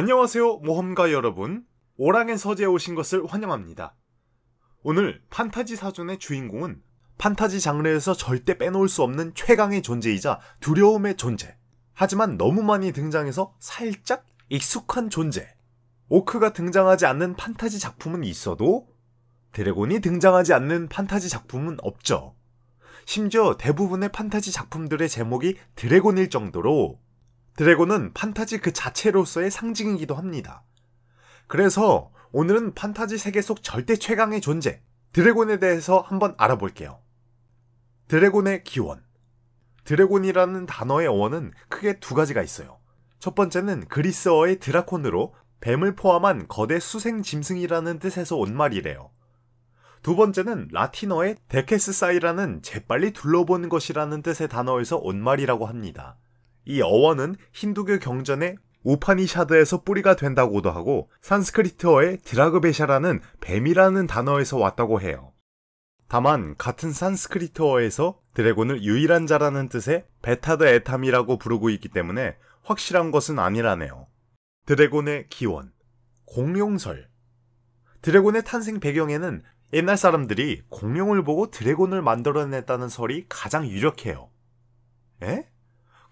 안녕하세요 모험가 여러분 오랑의 서재에 오신 것을 환영합니다 오늘 판타지 사전의 주인공은 판타지 장르에서 절대 빼놓을 수 없는 최강의 존재이자 두려움의 존재 하지만 너무 많이 등장해서 살짝 익숙한 존재 오크가 등장하지 않는 판타지 작품은 있어도 드래곤이 등장하지 않는 판타지 작품은 없죠 심지어 대부분의 판타지 작품들의 제목이 드래곤일 정도로 드래곤은 판타지 그 자체로서의 상징이기도 합니다. 그래서 오늘은 판타지 세계 속 절대 최강의 존재, 드래곤에 대해서 한번 알아볼게요. 드래곤의 기원. 드래곤이라는 단어의 어원은 크게 두 가지가 있어요. 첫 번째는 그리스어의 드라콘으로 뱀을 포함한 거대 수생 짐승이라는 뜻에서 온 말이래요. 두 번째는 라틴어의 데케스사이라는 재빨리 둘러보는 것이라는 뜻의 단어에서 온 말이라고 합니다. 이 어원은 힌두교 경전의 우파니샤드에서 뿌리가 된다고도 하고 산스크리트어의 드라그베샤라는 뱀이라는 단어에서 왔다고 해요. 다만 같은 산스크리트어에서 드래곤을 유일한 자라는 뜻의 베타드 에탐이라고 부르고 있기 때문에 확실한 것은 아니라네요. 드래곤의 기원 공룡설 드래곤의 탄생 배경에는 옛날 사람들이 공룡을 보고 드래곤을 만들어냈다는 설이 가장 유력해요. 에?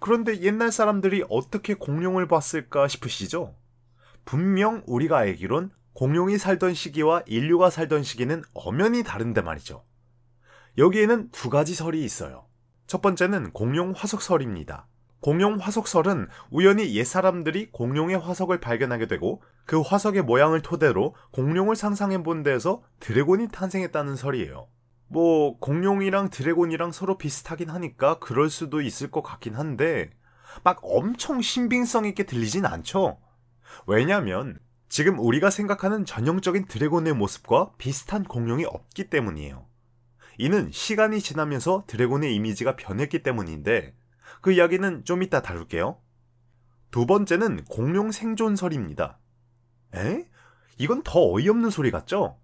그런데 옛날 사람들이 어떻게 공룡을 봤을까 싶으시죠? 분명 우리가 알기론 공룡이 살던 시기와 인류가 살던 시기는 엄연히 다른데 말이죠. 여기에는 두 가지 설이 있어요. 첫 번째는 공룡 화석설입니다. 공룡 화석설은 우연히 옛사람들이 공룡의 화석을 발견하게 되고 그 화석의 모양을 토대로 공룡을 상상해 본 데에서 드래곤이 탄생했다는 설이에요. 뭐 공룡이랑 드래곤이랑 서로 비슷하긴 하니까 그럴 수도 있을 것 같긴 한데 막 엄청 신빙성 있게 들리진 않죠. 왜냐면 지금 우리가 생각하는 전형적인 드래곤의 모습과 비슷한 공룡이 없기 때문이에요. 이는 시간이 지나면서 드래곤의 이미지가 변했기 때문인데 그 이야기는 좀 이따 다룰게요. 두 번째는 공룡 생존설입니다. 에? 이건 더 어이없는 소리 같죠?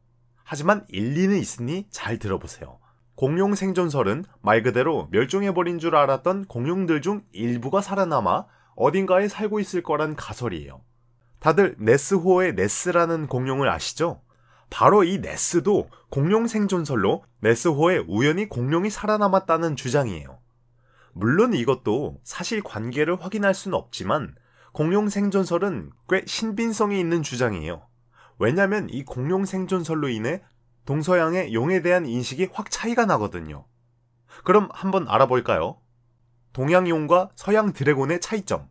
하지만 일리는 있으니 잘 들어보세요. 공룡 생존설은 말 그대로 멸종해버린 줄 알았던 공룡들 중 일부가 살아남아 어딘가에 살고 있을 거란 가설이에요. 다들 네스호의 네스라는 공룡을 아시죠? 바로 이 네스도 공룡 생존설로 네스호에 우연히 공룡이 살아남았다는 주장이에요. 물론 이것도 사실 관계를 확인할 수는 없지만 공룡 생존설은 꽤 신빙성이 있는 주장이에요. 왜냐면 이 공룡 생존설로 인해 동서양의 용에 대한 인식이 확 차이가 나거든요. 그럼 한번 알아볼까요? 동양용과 서양 드래곤의 차이점.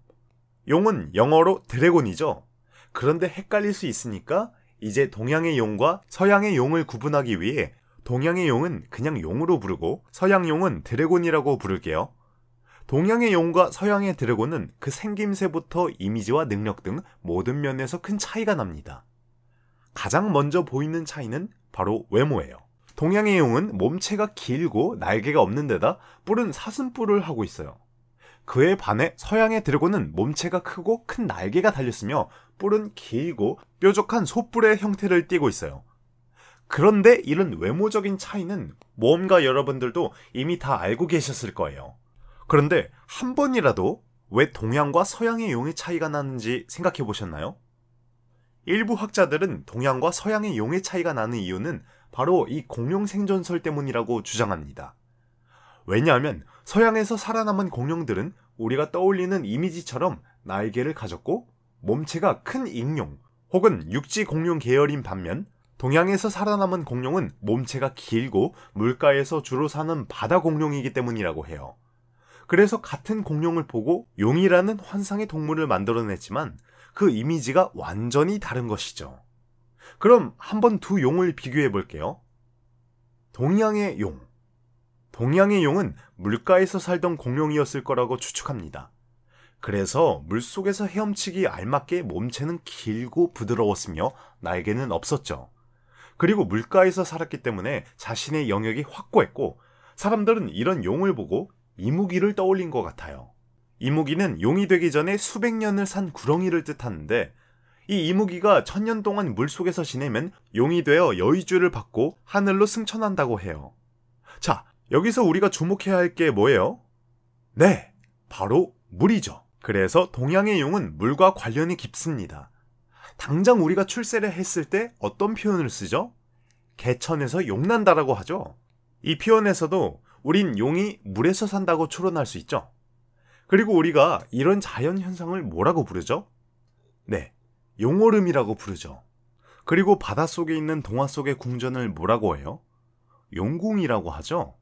용은 영어로 드래곤이죠. 그런데 헷갈릴 수 있으니까 이제 동양의 용과 서양의 용을 구분하기 위해 동양의 용은 그냥 용으로 부르고 서양 용은 드래곤이라고 부를게요. 동양의 용과 서양의 드래곤은 그 생김새부터 이미지와 능력 등 모든 면에서 큰 차이가 납니다. 가장 먼저 보이는 차이는 바로 외모예요. 동양의 용은 몸체가 길고 날개가 없는 데다 뿔은 사슴뿔을 하고 있어요. 그에 반해 서양의 드래곤은 몸체가 크고 큰 날개가 달렸으며 뿔은 길고 뾰족한 소뿔의 형태를 띠고 있어요. 그런데 이런 외모적인 차이는 모험가 여러분들도 이미 다 알고 계셨을 거예요. 그런데 한 번이라도 왜 동양과 서양의 용의 차이가 나는지 생각해 보셨나요? 일부 학자들은 동양과 서양의 용의 차이가 나는 이유는 바로 이 공룡 생존설 때문이라고 주장합니다. 왜냐하면 서양에서 살아남은 공룡들은 우리가 떠올리는 이미지처럼 날개를 가졌고 몸체가 큰 익룡 혹은 육지 공룡 계열인 반면 동양에서 살아남은 공룡은 몸체가 길고 물가에서 주로 사는 바다 공룡이기 때문이라고 해요. 그래서 같은 공룡을 보고 용이라는 환상의 동물을 만들어냈지만 그 이미지가 완전히 다른 것이죠. 그럼 한번 두 용을 비교해 볼게요. 동양의 용. 동양의 용은 물가에서 살던 공룡이었을 거라고 추측합니다. 그래서 물속에서 헤엄치기 알맞게 몸체는 길고 부드러웠으며 날개는 없었죠. 그리고 물가에서 살았기 때문에 자신의 영역이 확고했고 사람들은 이런 용을 보고 이무기를 떠올린 것 같아요. 이무기는 용이 되기 전에 수백 년을 산 구렁이를 뜻하는데 이 이무기가 천년 동안 물속에서 지내면 용이 되어 여의주를 받고 하늘로 승천한다고 해요. 자, 여기서 우리가 주목해야 할 게 뭐예요? 네, 바로 물이죠. 그래서 동양의 용은 물과 관련이 깊습니다. 당장 우리가 출세를 했을 때 어떤 표현을 쓰죠? 개천에서 용난다라고 하죠. 이 표현에서도 우린 용이 물에서 산다고 추론할 수 있죠. 그리고 우리가 이런 자연 현상을 뭐라고 부르죠? 네, 용오름이라고 부르죠. 그리고 바닷속에 있는 동화 속의 궁전을 뭐라고 해요? 용궁이라고 하죠.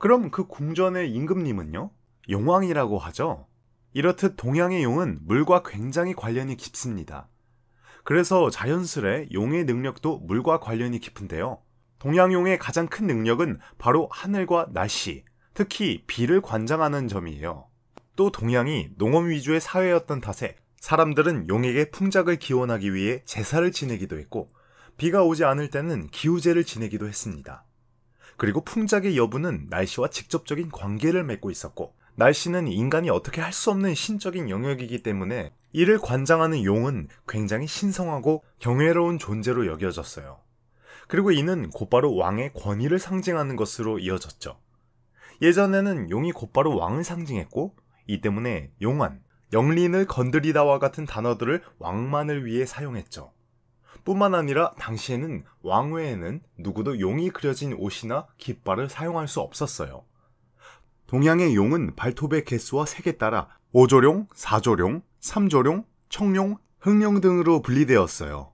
그럼 그 궁전의 임금님은요? 용왕이라고 하죠. 이렇듯 동양의 용은 물과 굉장히 관련이 깊습니다. 그래서 자연스레 용의 능력도 물과 관련이 깊은데요. 동양용의 가장 큰 능력은 바로 하늘과 날씨, 특히 비를 관장하는 점이에요. 또 동양이 농업 위주의 사회였던 탓에 사람들은 용에게 풍작을 기원하기 위해 제사를 지내기도 했고 비가 오지 않을 때는 기우제를 지내기도 했습니다. 그리고 풍작의 여부는 날씨와 직접적인 관계를 맺고 있었고 날씨는 인간이 어떻게 할 수 없는 신적인 영역이기 때문에 이를 관장하는 용은 굉장히 신성하고 경외로운 존재로 여겨졌어요. 그리고 이는 곧바로 왕의 권위를 상징하는 것으로 이어졌죠. 예전에는 용이 곧바로 왕을 상징했고 이 때문에 용안, 영린을 건드리다와 같은 단어들을 왕만을 위해 사용했죠. 뿐만 아니라 당시에는 왕외에는 누구도 용이 그려진 옷이나 깃발을 사용할 수 없었어요. 동양의 용은 발톱의 개수와 색에 따라 5조룡, 4조룡, 3조룡, 청룡, 흑룡 등으로 분리되었어요.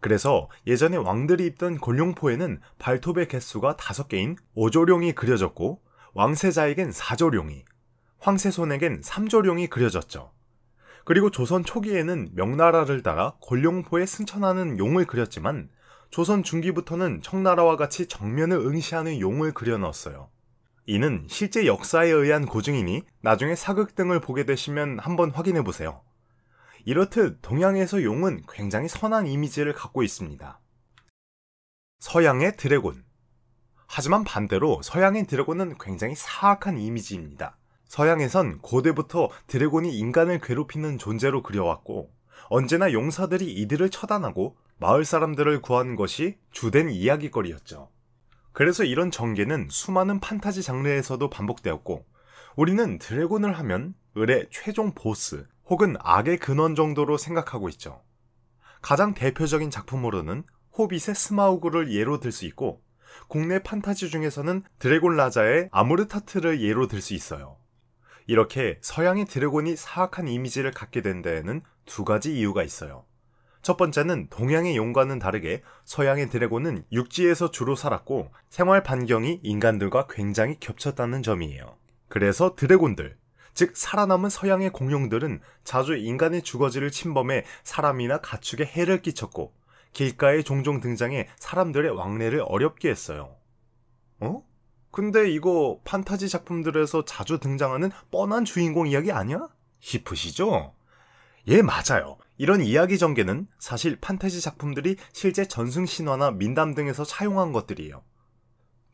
그래서 예전에 왕들이 입던 곤룡포에는 발톱의 개수가 5개인 5조룡이 그려졌고 왕세자에겐 4조룡이, 황세손에겐 삼조룡이 그려졌죠. 그리고 조선 초기에는 명나라를 따라 권룡포에 승천하는 용을 그렸지만 조선 중기부터는 청나라와 같이 정면을 응시하는 용을 그려넣었어요. 이는 실제 역사에 의한 고증이니 나중에 사극 등을 보게 되시면 한번 확인해 보세요. 이렇듯 동양에서 용은 굉장히 선한 이미지를 갖고 있습니다. 서양의 드래곤. 하지만 반대로 서양의 드래곤은 굉장히 사악한 이미지입니다. 서양에선 고대부터 드래곤이 인간을 괴롭히는 존재로 그려왔고 언제나 용사들이 이들을 처단하고 마을 사람들을 구하는 것이 주된 이야기거리였죠. 그래서 이런 전개는 수많은 판타지 장르에서도 반복되었고 우리는 드래곤을 하면 을의 최종 보스 혹은 악의 근원 정도로 생각하고 있죠. 가장 대표적인 작품으로는 호빗의 스마우그를 예로 들 수 있고 국내 판타지 중에서는 드래곤 라자의 아무르타트를 예로 들 수 있어요. 이렇게 서양의 드래곤이 사악한 이미지를 갖게 된 데에는 두 가지 이유가 있어요. 첫 번째는 동양의 용과는 다르게 서양의 드래곤은 육지에서 주로 살았고 생활 반경이 인간들과 굉장히 겹쳤다는 점이에요. 그래서 드래곤들, 즉 살아남은 서양의 공룡들은 자주 인간의 주거지를 침범해 사람이나 가축에 해를 끼쳤고 길가에 종종 등장해 사람들의 왕래를 어렵게 했어요. 어? 근데 이거 판타지 작품들에서 자주 등장하는 뻔한 주인공 이야기 아니야? 싶으시죠? 예, 맞아요. 이런 이야기 전개는 사실 판타지 작품들이 실제 전승 신화나 민담 등에서 사용한 것들이에요.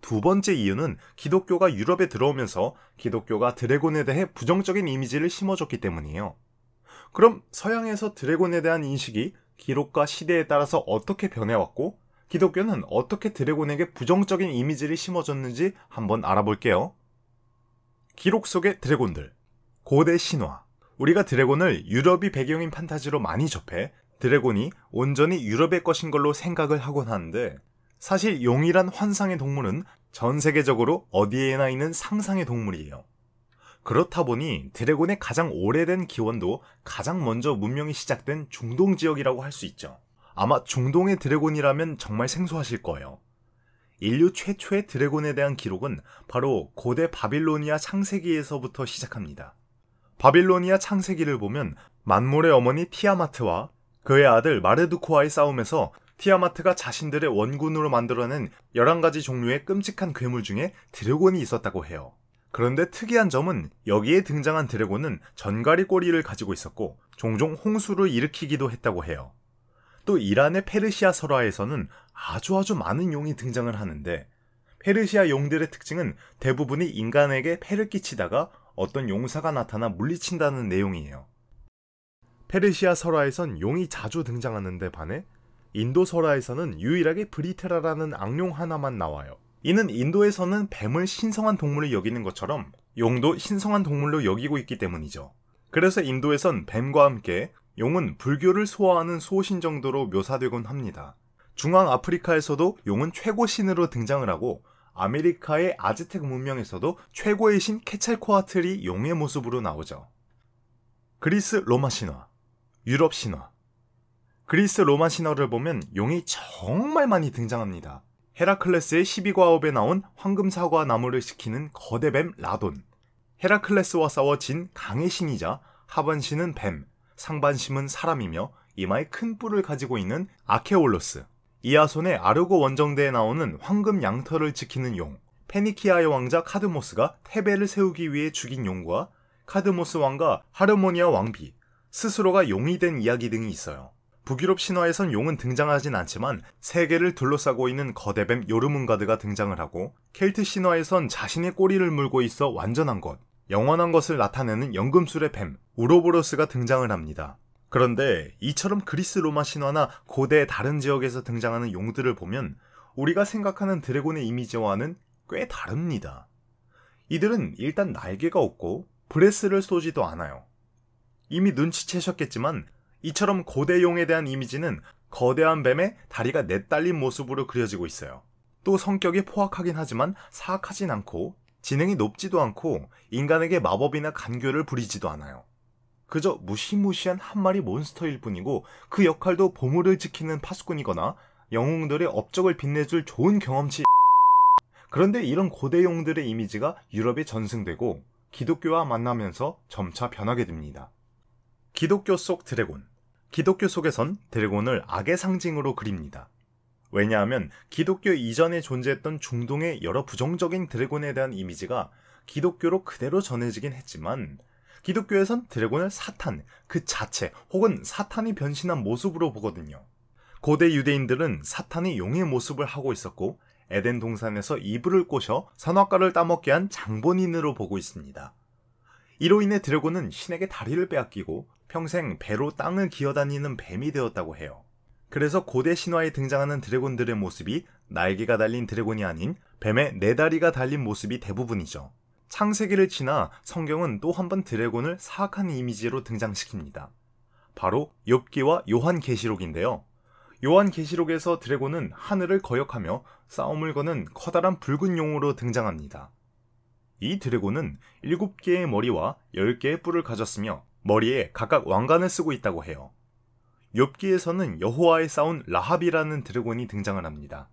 두 번째 이유는 기독교가 유럽에 들어오면서 기독교가 드래곤에 대해 부정적인 이미지를 심어줬기 때문이에요. 그럼 서양에서 드래곤에 대한 인식이 기록과 시대에 따라서 어떻게 변해왔고 기독교는 어떻게 드래곤에게 부정적인 이미지를 심어줬는지 한번 알아볼게요. 기록 속의 드래곤들. 고대 신화. 우리가 드래곤을 유럽이 배경인 판타지로 많이 접해 드래곤이 온전히 유럽의 것인 걸로 생각을 하곤 하는데 사실 용이란 환상의 동물은 전 세계적으로 어디에나 있는 상상의 동물이에요. 그렇다 보니 드래곤의 가장 오래된 기원도 가장 먼저 문명이 시작된 중동 지역이라고 할 수 있죠. 아마 중동의 드래곤이라면 정말 생소하실 거예요. 인류 최초의 드래곤에 대한 기록은 바로 고대 바빌로니아 창세기에서부터 시작합니다. 바빌로니아 창세기를 보면 만물의 어머니 티아마트와 그의 아들 마르두코와의 싸움에서 티아마트가 자신들의 원군으로 만들어낸 11가지 종류의 끔찍한 괴물 중에 드래곤이 있었다고 해요. 그런데 특이한 점은 여기에 등장한 드래곤은 전갈이 꼬리를 가지고 있었고 종종 홍수를 일으키기도 했다고 해요. 또 이란의 페르시아 설화에서는 아주 아주 많은 용이 등장을 하는데 페르시아 용들의 특징은 대부분이 인간에게 폐를 끼치다가 어떤 용사가 나타나 물리친다는 내용이에요. 페르시아 설화에선 용이 자주 등장하는데 반해 인도 설화에서는 유일하게 브리테라라는 악룡 하나만 나와요. 이는 인도에서는 뱀을 신성한 동물을 여기는 것처럼 용도 신성한 동물로 여기고 있기 때문이죠. 그래서 인도에선 뱀과 함께 용은 불교를 소화하는 소신 정도로 묘사되곤 합니다. 중앙 아프리카에서도 용은 최고 신으로 등장을 하고 아메리카의 아즈텍 문명에서도 최고의 신 케찰코아틀이 용의 모습으로 나오죠. 그리스 로마 신화, 유럽 신화. 그리스 로마 신화를 보면 용이 정말 많이 등장합니다. 헤라클레스의 12과업에 나온 황금사과 나무를 시키는 거대뱀 라돈. 헤라클레스와 싸워 진 강의 신이자 하반신은 뱀, 상반심은 사람이며 이마에 큰 뿔을 가지고 있는 아케올로스, 이아손의 아르고 원정대에 나오는 황금 양털을 지키는 용, 페니키아의 왕자 카드모스가 테베를 세우기 위해 죽인 용과 카드모스 왕과 하르모니아 왕비, 스스로가 용이 된 이야기 등이 있어요. 북유럽 신화에선 용은 등장하진 않지만 세계를 둘러싸고 있는 거대뱀 요르문가드가 등장을 하고 켈트 신화에선 자신의 꼬리를 물고 있어 완전한 것, 영원한 것을 나타내는 연금술의 뱀, 우로보로스가 등장을 합니다. 그런데 이처럼 그리스 로마 신화나 고대 다른 지역에서 등장하는 용들을 보면 우리가 생각하는 드래곤의 이미지와는 꽤 다릅니다. 이들은 일단 날개가 없고 브레스를 쏘지도 않아요. 이미 눈치채셨겠지만 이처럼 고대 용에 대한 이미지는 거대한 뱀의 다리가 내딸린 모습으로 그려지고 있어요. 또 성격이 포악하긴 하지만 사악하진 않고 지능이 높지도 않고 인간에게 마법이나 간교를 부리지도 않아요. 그저 무시무시한 한 마리 몬스터일 뿐이고 그 역할도 보물을 지키는 파수꾼이거나 영웅들의 업적을 빛내줄 좋은 경험치 그런데 이런 고대용들의 이미지가 유럽에 전승되고 기독교와 만나면서 점차 변하게 됩니다. 기독교 속 드래곤 기독교 속에선 드래곤을 악의 상징으로 그립니다. 왜냐하면 기독교 이전에 존재했던 중동의 여러 부정적인 드래곤에 대한 이미지가 기독교로 그대로 전해지긴 했지만 기독교에선 드래곤을 사탄 그 자체 혹은 사탄이 변신한 모습으로 보거든요. 고대 유대인들은 사탄이 용의 모습을 하고 있었고 에덴 동산에서 이불을 꼬셔 산화과를 따먹게 한 장본인으로 보고 있습니다. 이로 인해 드래곤은 신에게 다리를 빼앗기고 평생 배로 땅을 기어다니는 뱀이 되었다고 해요. 그래서 고대 신화에 등장하는 드래곤들의 모습이 날개가 달린 드래곤이 아닌 뱀의 네 다리가 달린 모습이 대부분이죠. 창세기를 지나 성경은 또 한번 드래곤을 사악한 이미지로 등장시킵니다. 바로 엽기와 요한계시록인데요. 요한계시록에서 드래곤은 하늘을 거역하며 싸움을 거는 커다란 붉은 용으로 등장합니다. 이 드래곤은 7개의 머리와 10개의 뿔을 가졌으며 머리에 각각 왕관을 쓰고 있다고 해요. 욥기에서는 여호와의 싸운 라합이라는 드래곤이 등장을 합니다.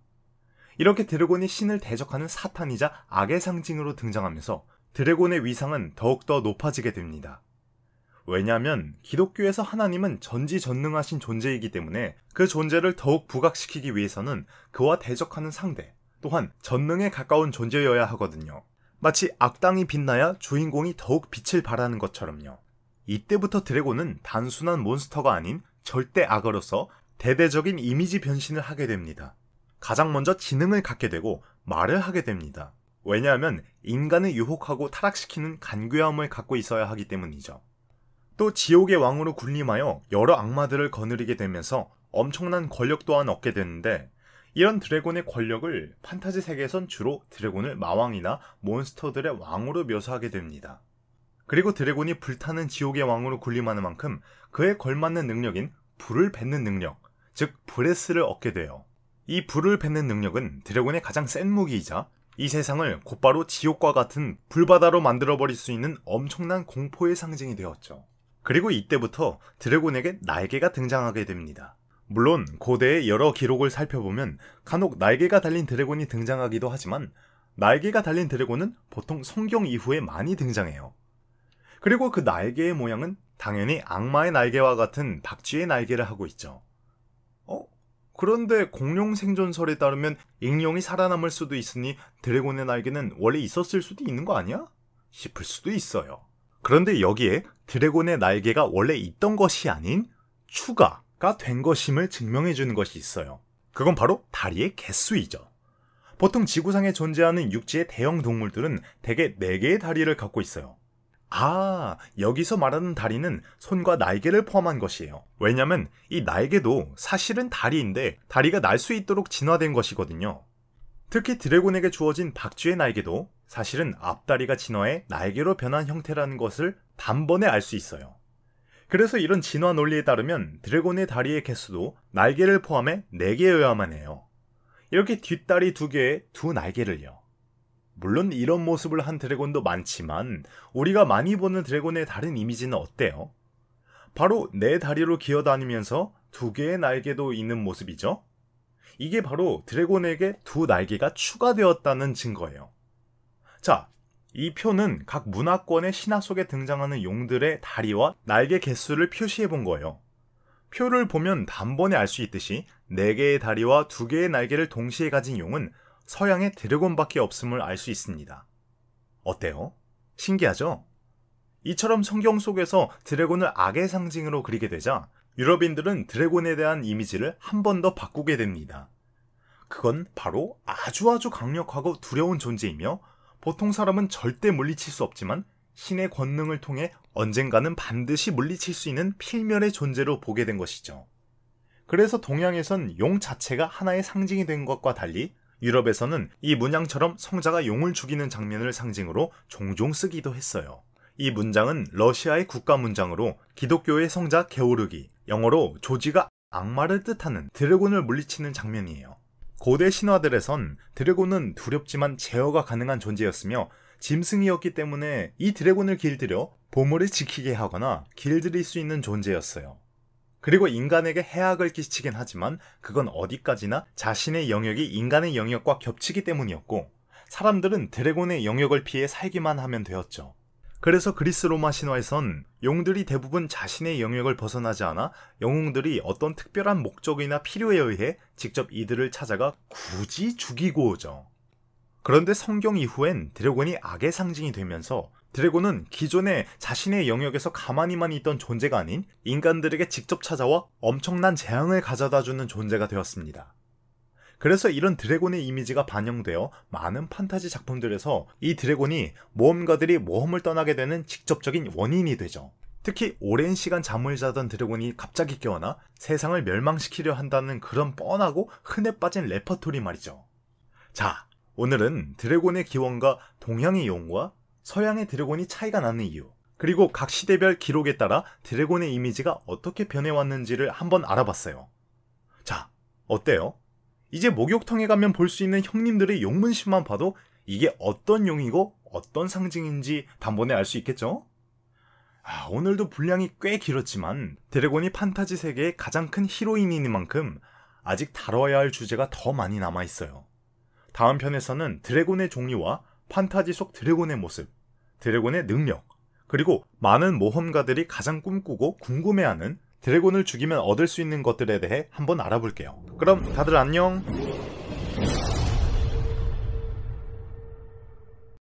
이렇게 드래곤이 신을 대적하는 사탄이자 악의 상징으로 등장하면서 드래곤의 위상은 더욱더 높아지게 됩니다. 왜냐하면 기독교에서 하나님은 전지전능하신 존재이기 때문에 그 존재를 더욱 부각시키기 위해서는 그와 대적하는 상대 또한 전능에 가까운 존재여야 하거든요. 마치 악당이 빛나야 주인공이 더욱 빛을 발하는 것처럼요. 이때부터 드래곤은 단순한 몬스터가 아닌 절대 악어로서 대대적인 이미지 변신을 하게 됩니다. 가장 먼저 지능을 갖게 되고 말을 하게 됩니다. 왜냐하면 인간을 유혹하고 타락시키는 간교함을 갖고 있어야 하기 때문이죠. 또 지옥의 왕으로 군림하여 여러 악마들을 거느리게 되면서 엄청난 권력 또한 얻게 되는데 이런 드래곤의 권력을 판타지 세계에선 주로 드래곤을 마왕이나 몬스터들의 왕으로 묘사하게 됩니다. 그리고 드래곤이 불타는 지옥의 왕으로 군림하는 만큼 그에 걸맞는 능력인 불을 뱉는 능력, 즉 브레스를 얻게 돼요. 이 불을 뱉는 능력은 드래곤의 가장 센 무기이자 이 세상을 곧바로 지옥과 같은 불바다로 만들어버릴 수 있는 엄청난 공포의 상징이 되었죠. 그리고 이때부터 드래곤에게 날개가 등장하게 됩니다. 물론 고대의 여러 기록을 살펴보면 간혹 날개가 달린 드래곤이 등장하기도 하지만 날개가 달린 드래곤은 보통 성경 이후에 많이 등장해요. 그리고 그 날개의 모양은 당연히 악마의 날개와 같은 박쥐의 날개를 하고 있죠. 어? 그런데 공룡 생존설에 따르면 익룡이 살아남을 수도 있으니 드래곤의 날개는 원래 있었을 수도 있는 거 아니야? 싶을 수도 있어요. 그런데 여기에 드래곤의 날개가 원래 있던 것이 아닌 추가가 된 것임을 증명해 주는 것이 있어요. 그건 바로 다리의 개수이죠. 보통 지구상에 존재하는 육지의 대형 동물들은 대개 4개의 다리를 갖고 있어요. 아, 여기서 말하는 다리는 손과 날개를 포함한 것이에요. 왜냐면 이 날개도 사실은 다리인데 다리가 날 수 있도록 진화된 것이거든요. 특히 드래곤에게 주어진 박쥐의 날개도 사실은 앞다리가 진화해 날개로 변한 형태라는 것을 단번에 알 수 있어요. 그래서 이런 진화 논리에 따르면 드래곤의 다리의 개수도 날개를 포함해 4개여야만 해요. 이렇게 뒷다리 2개에 두 날개를요. 물론 이런 모습을 한 드래곤도 많지만 우리가 많이 보는 드래곤의 다른 이미지는 어때요? 바로 내 다리로 기어다니면서 두 개의 날개도 있는 모습이죠. 이게 바로 드래곤에게 두 날개가 추가되었다는 증거예요. 자, 이 표는 각 문화권의 신화 속에 등장하는 용들의 다리와 날개 개수를 표시해 본 거예요. 표를 보면 단번에 알 수 있듯이 네개의 다리와 두개의 날개를 동시에 가진 용은 서양의 드래곤밖에 없음을 알 수 있습니다. 어때요? 신기하죠? 이처럼 성경 속에서 드래곤을 악의 상징으로 그리게 되자 유럽인들은 드래곤에 대한 이미지를 한 번 더 바꾸게 됩니다. 그건 바로 아주 아주 강력하고 두려운 존재이며 보통 사람은 절대 물리칠 수 없지만 신의 권능을 통해 언젠가는 반드시 물리칠 수 있는 필멸의 존재로 보게 된 것이죠. 그래서 동양에선 용 자체가 하나의 상징이 된 것과 달리 유럽에서는 이 문양처럼 성자가 용을 죽이는 장면을 상징으로 종종 쓰기도 했어요. 이 문장은 러시아의 국가 문장으로 기독교의 성자 게오르기, 영어로 조지가 악마를 뜻하는 드래곤을 물리치는 장면이에요. 고대 신화들에선 드래곤은 두렵지만 제어가 가능한 존재였으며 짐승이었기 때문에 이 드래곤을 길들여 보물을 지키게 하거나 길들일 수 있는 존재였어요. 그리고 인간에게 해악을 끼치긴 하지만 그건 어디까지나 자신의 영역이 인간의 영역과 겹치기 때문이었고 사람들은 드래곤의 영역을 피해 살기만 하면 되었죠. 그래서 그리스 로마 신화에선 용들이 대부분 자신의 영역을 벗어나지 않아 영웅들이 어떤 특별한 목적이나 필요에 의해 직접 이들을 찾아가 굳이 죽이고 오죠. 그런데 성경 이후엔 드래곤이 악의 상징이 되면서 드래곤은 기존에 자신의 영역에서 가만히만 있던 존재가 아닌 인간들에게 직접 찾아와 엄청난 재앙을 가져다 주는 존재가 되었습니다. 그래서 이런 드래곤의 이미지가 반영되어 많은 판타지 작품들에서 이 드래곤이 모험가들이 모험을 떠나게 되는 직접적인 원인이 되죠. 특히 오랜 시간 잠을 자던 드래곤이 갑자기 깨어나 세상을 멸망시키려 한다는 그런 뻔하고 흔해 빠진 레퍼토리 말이죠. 자, 오늘은 드래곤의 기원과 동양의 용과 서양의 드래곤이 차이가 나는 이유, 그리고 각 시대별 기록에 따라 드래곤의 이미지가 어떻게 변해왔는지를 한번 알아봤어요. 자, 어때요? 이제 목욕탕에 가면 볼 수 있는 형님들의 용문신만 봐도 이게 어떤 용이고 어떤 상징인지 단번에 알 수 있겠죠? 아, 오늘도 분량이 꽤 길었지만 드래곤이 판타지 세계의 가장 큰 히로인인 만큼 아직 다뤄야 할 주제가 더 많이 남아있어요. 다음 편에서는 드래곤의 종류와 판타지 속 드래곤의 모습, 드래곤의 능력, 그리고 많은 모험가들이 가장 꿈꾸고 궁금해하는 드래곤을 죽이면 얻을 수 있는 것들에 대해 한번 알아볼게요. 그럼 다들 안녕!